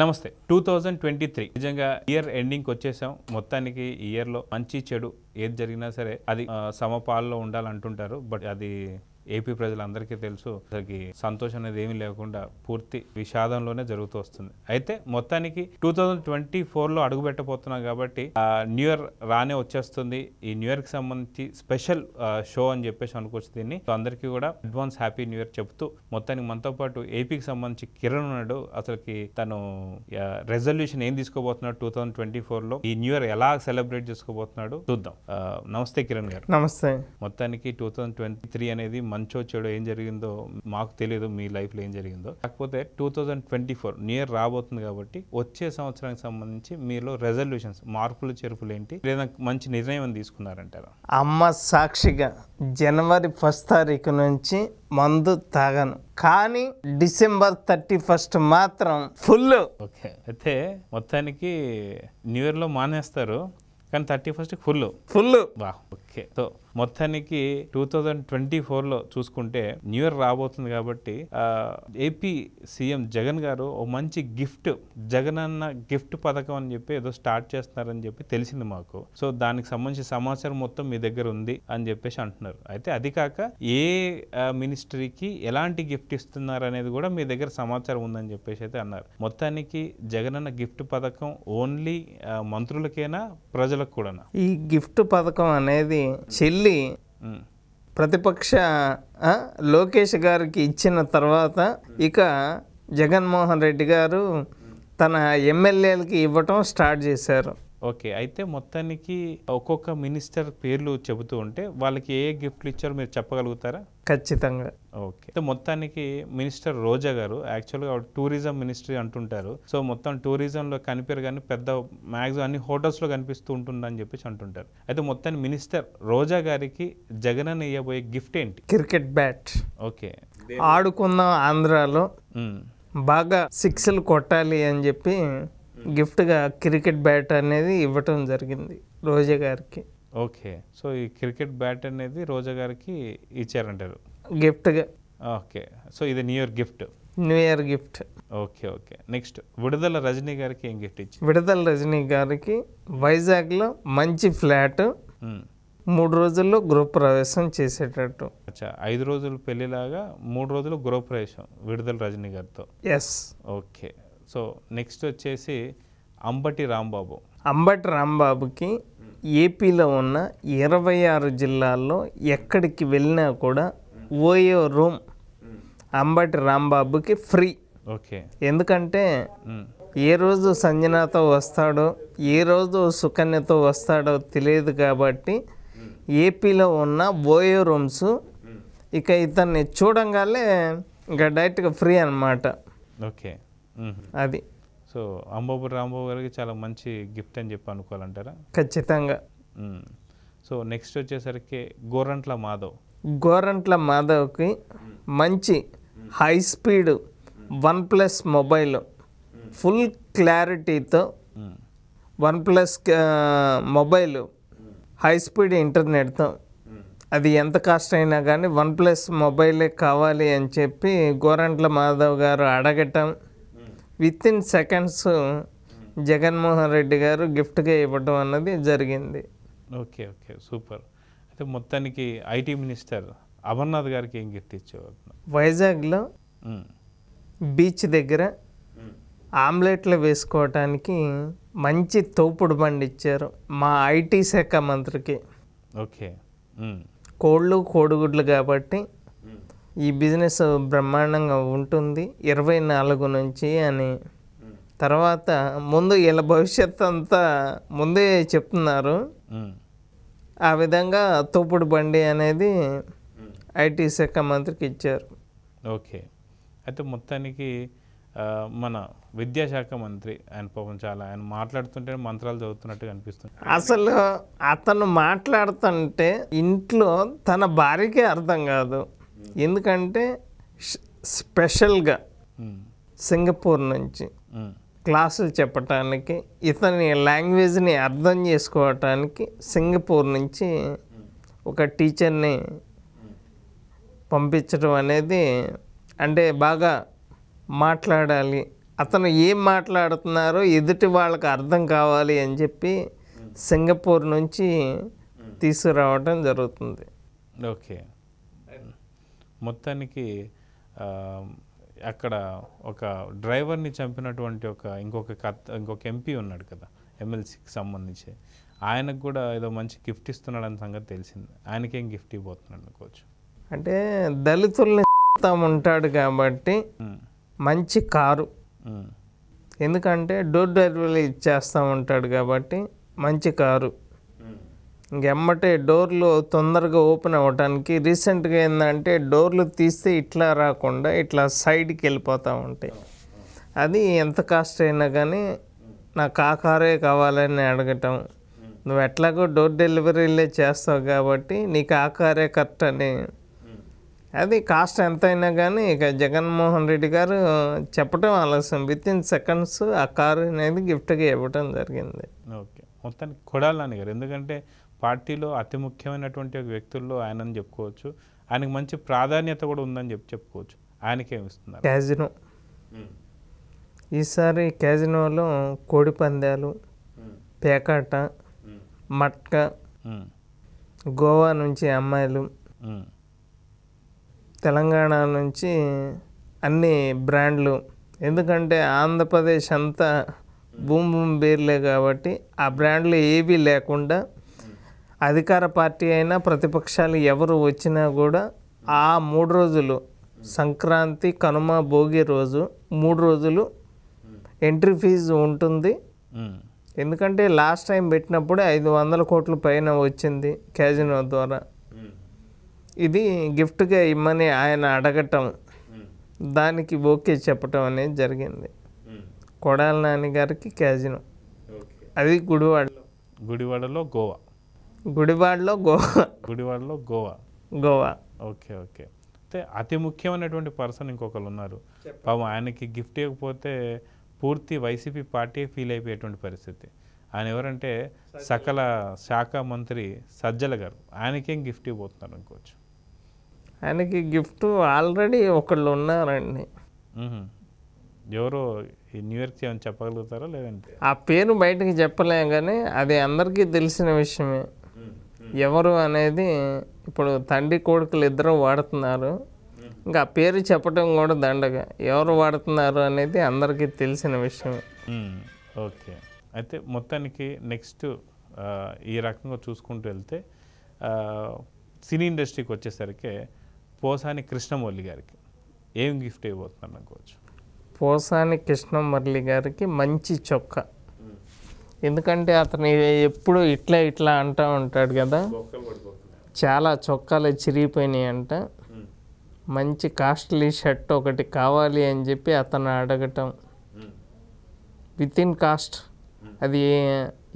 నమస్తే two thousand twenty three నిజంగా year ending వచ్చేసాం మొత్తానికి ఇయర్లో మంచి చెడు ఏది జరిగినా సరే అది సమపాల్లో ఉండాలంటుంటారు బట్ అది ఏపీ ప్రజలందరికీ తెలుసు అసలుకి సంతోషం అనేది ఏమీ లేకుండా పూర్తి విషాదంలోనే జరుగుతూ వస్తుంది అయితే మొత్తానికి టూ థౌజండ్ ట్వంటీ ఫోర్లో పెట్టబోతున్నాం కాబట్టి న్యూ ఇయర్ రానే వచ్చేస్తుంది ఈ న్యూ ఇయర్కి సంబంధించి స్పెషల్ షో అని చెప్పేసి అనుకోవచ్చు దీన్ని అందరికీ కూడా అడ్వాన్స్ హ్యాపీ న్యూ ఇయర్ చెప్తూ మొత్తానికి మనతో పాటు ఏపీకి సంబంధించి కిరణ్ ఉన్నాడు అసలుకి తను రెజల్యూషన్ ఏం తీసుకోబోతున్నాడు టూ థౌజండ్ ట్వంటీ ఫోర్లో ఈ న్యూ ఇయర్ ఎలా సెలబ్రేట్ చేసుకోబోతున్నాడు చూద్దాం నమస్తే కిరణ్ గారు నమస్తే మొత్తానికి టూ థౌజండ్ ట్వంటీ త్రీ అనేది మంచో చెడో ఏం జరిగిందో మాకు తెలియదు మీ లైఫ్లో ఏం జరిగిందో కాకపోతే two thousand twenty four near రాబోతుంది కాబట్టి వచ్చే సంవత్సరానికి సంబంధించి మీలో రెజల్యూషన్స్ మార్పులు చెరుపులు ఏంటి లేదా మంచి నిర్ణయం తీసుకున్నారంటారా అమ్మ సాక్షిగా జనవరి ఫస్ట్ తారీఖు నుంచి మందు తాగను కానీ డిసెంబర్ థర్టీ ఫస్ట్ మాత్రం ఫుల్ ఓకే అయితే మొత్తానికి న్యూ ఇయర్లో మానేస్తారు కానీ థర్టీ ఫస్ట్ ఫుల్ ఫుల్ బా ఓకే ఓకే సో మొత్తానికి టూ థౌజండ్ ట్వంటీ ఫోర్లో చూసుకుంటే న్యూ ఇయర్ రాబోతుంది కాబట్టి ఏపీ సీఎం జగన్ గారు ఓ మంచి గిఫ్ట్ జగన్ అన్న గిఫ్ట్ పథకం అని చెప్పి ఏదో స్టార్ట్ చేస్తున్నారని చెప్పి తెలిసింది మాకు సో దానికి సంబంధించిన సమాచారం మొత్తం మీ దగ్గర ఉంది అని చెప్పేసి అంటున్నారు అయితే అది కాక ఏ మినిస్ట్రీకి ఎలాంటి గిఫ్ట్ ఇస్తున్నారు అనేది కూడా మీ దగ్గర సమాచారం ఉందని చెప్పేసి అయితే అన్నారు మొత్తానికి జగన్ అన్న గిఫ్ట్ పథకం ఓన్లీ మంత్రులకేనా ప్రజలకు కూడానా ఈ గిఫ్ట్ పథకం అనేది చెల్లి ప్రతిపక్ష లోకేష్ గారికి ఇచ్చిన తర్వాత ఇక జగన్మోహన్ రెడ్డి గారు తన ఎమ్మెల్యేలకి ఇవ్వటం స్టార్ట్ చేశారు ఓకే అయితే మొత్తానికి ఒక్కొక్క మినిస్టర్ పేర్లు చెబుతూ ఉంటే వాళ్ళకి ఏ గిఫ్ట్లు ఇచ్చారో మీరు చెప్పగలుగుతారా ఖచ్చితంగా ఓకే అయితే మొత్తానికి మినిస్టర్ రోజా గారు యాక్చువల్గా టూరిజం మినిస్ట్రీ అంటుంటారు సో మొత్తం టూరిజంలో కనిపారు కానీ పెద్ద మ్యాక్సిమం అన్ని హోటల్స్లో కనిపిస్తూ ఉంటుందని చెప్పేసి అంటుంటారు అయితే మొత్తాన్ని మినిస్టర్ రోజా గారికి జగన్ అని ఇవ్వబోయే గిఫ్ట్ ఏంటి క్రికెట్ బ్యాట్ ఓకే ఆడుకున్న ఆంధ్రాలో బాగా సిక్స్లు కొట్టాలి అని చెప్పి గిఫ్ట్గా క్రికెట్ బ్యాట్ అనేది ఇవ్వటం జరిగింది రోజా గారికి ఓకే సో ఈ క్రికెట్ బ్యాట్ అనేది రోజా గారికి ఇచ్చారంటారు గిఫ్ట్గా ఓకే సో ఇది new year gift new year gift okay okay next విడుదల రజనీ గారికి ఏం గిఫ్ట్ ఇచ్చి విడుదల రజనీ గారికి వైజాగ్లో మంచి ఫ్లాట్ మూడు రోజుల్లో గృహప్రవేశం చేసేటట్టు అచ్చా ఐదు రోజులు పెళ్లిలాగా మూడు రోజులు గృహప్రవేశం విడుదల రజనీ గారితో ఎస్ ఓకే సో నెక్స్ట్ వచ్చేసి అంబటి రాంబాబు అంబటి రాంబాబుకి ఏపీలో ఉన్న ఇరవై ఆరు జిల్లాల్లో ఎక్కడికి వెళ్ళినా కూడా ఓయో రూమ్ అంబటి రాంబాబుకి ఫ్రీ ఓకే ఎందుకంటే ఏ రోజు సంజనాతో వస్తాడో ఏ రోజు సుకన్యతో వస్తాడో తెలియదు కాబట్టి ఏపీలో ఉన్న ఓయో రూమ్స్ ఇక ఇతన్ని చూడంగానే ఇంకా డైరెక్ట్గా ఫ్రీ అనమాట ఓకే అది సో అంబాబు రాంబాబు గారికి చాలా మంచి గిఫ్ట్ అని చెప్పి అనుకోవాలంటారా ఖచ్చితంగా సో నెక్స్ట్ వచ్చేసరికి గోరంట్ల మాధవ్ గోరంట్ల మాధవ్కి మంచి high speed OnePlus mobile full క్లారిటీతో OnePlus mobile high speed ఇంటర్నెట్తో అది ఎంత కాస్ట్ అయినా కానీ వన్ ప్లస్ మొబైలే కావాలి అని చెప్పి గోరంట్ల మాధవ్ గారు అడగటం within seconds Jaganmohan Reddy గారు గిఫ్ట్గా ఇవ్వడం అన్నది జరిగింది ఓకే ఓకే సూపర్ అయితే మొత్తానికి ఐటీ మినిస్టర్ అమర్నాథ్ గారికి ఏం గిఫ్ట్ ఇచ్చేవారు వైజాగ్లో బీచ్ దగ్గర ఆమ్లెట్లు వేసుకోవటానికి మంచి తోపుడు బండి ఇచ్చారు మా ఐటీ శాఖ మంత్రికి ఓకే కోళ్ళు కోడిగుడ్లు కాబట్టి ఈ బిజినెస్ బ్రహ్మాండంగా ఉంటుంది ఇరవై నాలుగు నుంచి అని తర్వాత ముందు ఇలా భవిష్యత్ అంతా ముందే చెప్తున్నారు ఆ విధంగా తోపుడు బండి అనేది ఐటీ శాఖ మంత్రికి ఇచ్చారు ఓకే అయితే మొత్తానికి మన విద్యాశాఖ మంత్రి ఆయన పవన్ చాలా ఆయన మాట్లాడుతుంటే మంత్రాలు చదువుతున్నట్టు అనిపిస్తుంది అసలు అతను మాట్లాడుతుంటే ఇంట్లో తన భార్యకే అర్థం కాదు ఎందుకంటే స్పెషల్గా సింగపూర్ నుంచి క్లాసులు చెప్పటానికి ఇతని లాంగ్వేజ్ని అర్థం చేసుకోవటానికి సింగపూర్ నుంచి ఒక టీచర్ని పంపించడం అనేది అంటే బాగా మాట్లాడాలి అతను ఏం మాట్లాడుతున్నారో ఎదుటి వాళ్ళకి అర్థం కావాలి అని చెప్పి సింగపూర్ నుంచి తీసుకురావడం జరుగుతుంది ఓకే మొత్తానికి అక్కడ ఒక డ్రైవర్ని చంపినటువంటి ఒక ఇంకొక కత్ ఇంకొక ఎంపీ ఉన్నాడు కదా ఎమ్మెల్సీకి సంబంధించి ఆయనకు కూడా ఏదో మంచి గిఫ్ట్ ఇస్తున్నాడని సంగతి తెలిసింది ఆయనకేం గిఫ్ట్ ఇవ్వబోతున్నాడు అనుకోవచ్చు అంటే దళితుల్ని ఉంటాడు కాబట్టి మంచి కారు ఎందుకంటే డోర్ డెలివరీ ఇచ్చేస్తూ ఉంటాడు కాబట్టి మంచి కారు ఎమ్మటే డోర్లు తొందరగా ఓపెన్ అవ్వటానికి రీసెంట్గా ఏంటంటే డోర్లు తీస్తే ఇట్లా రాకుండా ఇట్లా సైడ్కి వెళ్ళిపోతూ ఉంటాయి అది ఎంత కాస్ట్ అయినా కానీ నాకు ఆ కారే కావాలని అడగటం నువ్వు ఎట్లాగో డోర్ డెలివరీలే చేస్తావు కాబట్టి నీకు ఆ కారే కరెక్ట్ అని అది కాస్ట్ ఎంత అయినా కానీ ఇక జగన్మోహన్ రెడ్డి గారు చెప్పడం ఆలస్యం విత్ ఇన్ సెకండ్స్ ఆ కారు అనేది గిఫ్ట్గా ఇవ్వడం జరిగింది ఓకే మొత్తానికి కొడాలని గారు ఎందుకంటే పార్టీలో అతి ముఖ్యమైనటువంటి వ్యక్తుల్లో ఆయనని చెప్పుకోవచ్చు ఆయనకు మంచి ప్రాధాన్యత కూడా ఉందని చెప్పి చెప్పుకోవచ్చు ఆయనకేమిస్తున్నారు క్యాజినో ఈసారి క్యాజినోలో కోడి పందాలు పేకాట మట్కా గోవా నుంచి అమ్మాయిలు తెలంగాణ నుంచి అన్ని బ్రాండ్లు ఎందుకంటే ఆంధ్రప్రదేశ్ అంతా భూమి భూమి బీర్లే కాబట్టి ఆ బ్రాండ్లు ఏవీ లేకుండా అధికార పార్టీ అయినా ప్రతిపక్షాలు ఎవరు వచ్చినా కూడా ఆ మూడు రోజులు సంక్రాంతి కనుమ భోగి రోజు మూడు రోజులు ఎంట్రీ ఫీజు ఉంటుంది ఎందుకంటే లాస్ట్ టైం పెట్టినప్పుడే ఐదు వందల కోట్ల పైన వచ్చింది క్యాజినో ద్వారా ఇది గిఫ్ట్గా ఇమ్మని ఆయన అడగటం దానికి ఓకే చెప్పటం అనేది జరిగింది కొడాల నాని గారికి క్యాజినో అది గుడివాడలో గుడివాడలో గోవా గుడివాడలో గోవా గుడివాడలో గోవా గోవా ఓకే ఓకే అయితే అతి ముఖ్యమైనటువంటి పర్సన్ ఇంకొకరు ఉన్నారు పాపం ఆయనకి గిఫ్ట్ ఇవ్వకపోతే పూర్తి వైసీపీ పార్టీ ఫీల్ అయిపోయేటువంటి పరిస్థితి ఆయన ఎవరంటే సకల శాఖ మంత్రి సజ్జల గారు ఆయనకేం గిఫ్ట్ ఇవ్వబోతున్నారు అనుకోవచ్చు ఆయనకి గిఫ్ట్ ఆల్రెడీ ఒకళ్ళు ఉన్నారండి ఎవరు ఈ న్యూ ఇయర్కి ఏమైనా చెప్పగలుగుతారా లేదంటే ఆ పేరు బయటకి చెప్పలేము కానీ అది అందరికీ తెలిసిన విషయమే ఎవరు అనేది ఇప్పుడు తండ్రి కొడుకులు ఇద్దరు వాడుతున్నారు ఇంకా ఆ పేరు చెప్పడం కూడా దండగా ఎవరు వాడుతున్నారు అనేది అందరికీ తెలిసిన విషయం ఓకే అయితే మొత్తానికి నెక్స్ట్ ఈ రకంగా చూసుకుంటూ వెళ్తే సినీ ఇండస్ట్రీకి వచ్చేసరికి పోసాని కృష్ణమౌళి గారికి ఏం గిఫ్ట్ ఇవ్వబోతున్నారు అనుకోవచ్చు పోసాని కృష్ణమురళి గారికి మంచి చొక్కా ఎందుకంటే అతను ఎప్పుడు ఇట్లా ఇట్లా అంటూ ఉంటాడు కదా చాలా చొక్కాలు చిరిగిపోయినాయి అంట మంచి కాస్ట్లీ షర్ట్ ఒకటి కావాలి అని చెప్పి అతను అడగటం విత్ ఇన్ కాస్ట్ అది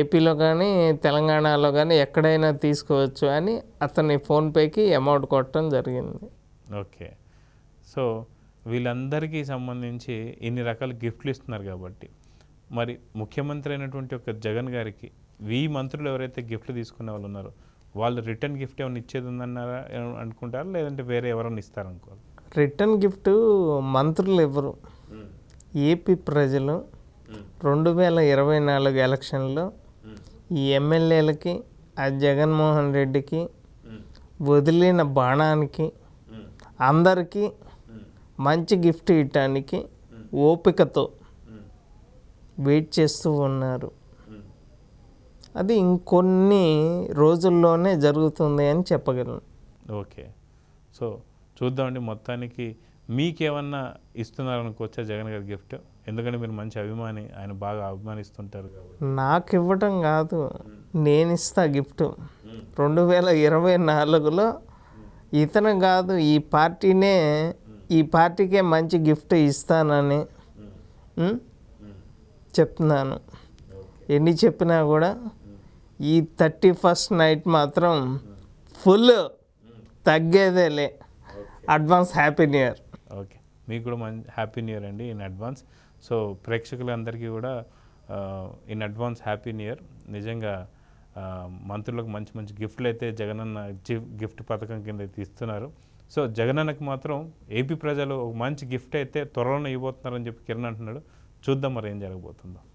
ఏపీలో కానీ తెలంగాణలో కానీ ఎక్కడైనా తీసుకోవచ్చు అని అతని ఫోన్పేకి అమౌంట్ కొట్టడం జరిగింది ఓకే సో వీళ్ళందరికీ సంబంధించి ఇన్ని రకాల గిఫ్ట్లు ఇస్తున్నారు కాబట్టి మరి ముఖ్యమంత్రి అయినటువంటి ఒక జగన్ గారికి వి మంత్రులు ఎవరైతే గిఫ్ట్లు తీసుకునే వాళ్ళు ఉన్నారో వాళ్ళు రిటర్న్ గిఫ్ట్ ఏమైనా ఇచ్చేది ఉందన్నారా అనుకుంటారా లేదంటే వేరే ఎవరైనా ఇస్తారనుకోవాలి రిటర్న్ గిఫ్ట్ మంత్రులు ఎవరు ఏపీ ప్రజలు రెండు వేల ఇరవై నాలుగు ఎలక్షన్లో ఈ ఎమ్మెల్యేలకి ఆ జగన్మోహన్ రెడ్డికి వదిలిన బాణానికి అందరికీ మంచి గిఫ్ట్ ఇవ్వటానికి ఓపికతో వెయిట్ చేస్తూ ఉన్నారు అది ఇంకొన్ని రోజుల్లోనే జరుగుతుంది అని చెప్పగలను ఓకే సో చూద్దామండి మొత్తానికి మీకేమన్నా ఇస్తున్నారనుకోవచ్చా జగన్ గారి గిఫ్ట్ ఎందుకంటే మీరు మంచి అభిమాని ఆయన బాగా అభిమానిస్తుంటారు నాకు ఇవ్వటం కాదు నేను ఇస్తా గిఫ్ట్ రెండు వేల ఇరవై నాలుగులో ఇతను కాదు ఈ పార్టీనే ఈ పార్టీకే మంచి గిఫ్ట్ ఇస్తానని చెప్తున్నాను ఎన్ని చెప్పినా కూడా ఈ థర్టీ ఫస్ట్ నైట్ మాత్రం ఫుల్ తగ్గేదేలే advance happy new year okay మీకు కూడా మంచి హ్యాపీ న్యూ ఇయర్ అండి ఇన్ అడ్వాన్స్ సో ప్రేక్షకులందరికీ కూడా in advance happy new year నిజంగా మంత్రులకు మంచి మంచి గిఫ్ట్లు అయితే జగనన్న గిఫ్ట్ పథకం కింద అయితే ఇస్తున్నారు సో జగనన్నకు మాత్రం ఏపీ ప్రజలు ఒక మంచి గిఫ్ట్ అయితే త్వరలో ఇవ్వబోతున్నారని చెప్పి కిరణ్ అంటున్నాడు చూద్దాం మరి ఏం జరగబోతుందో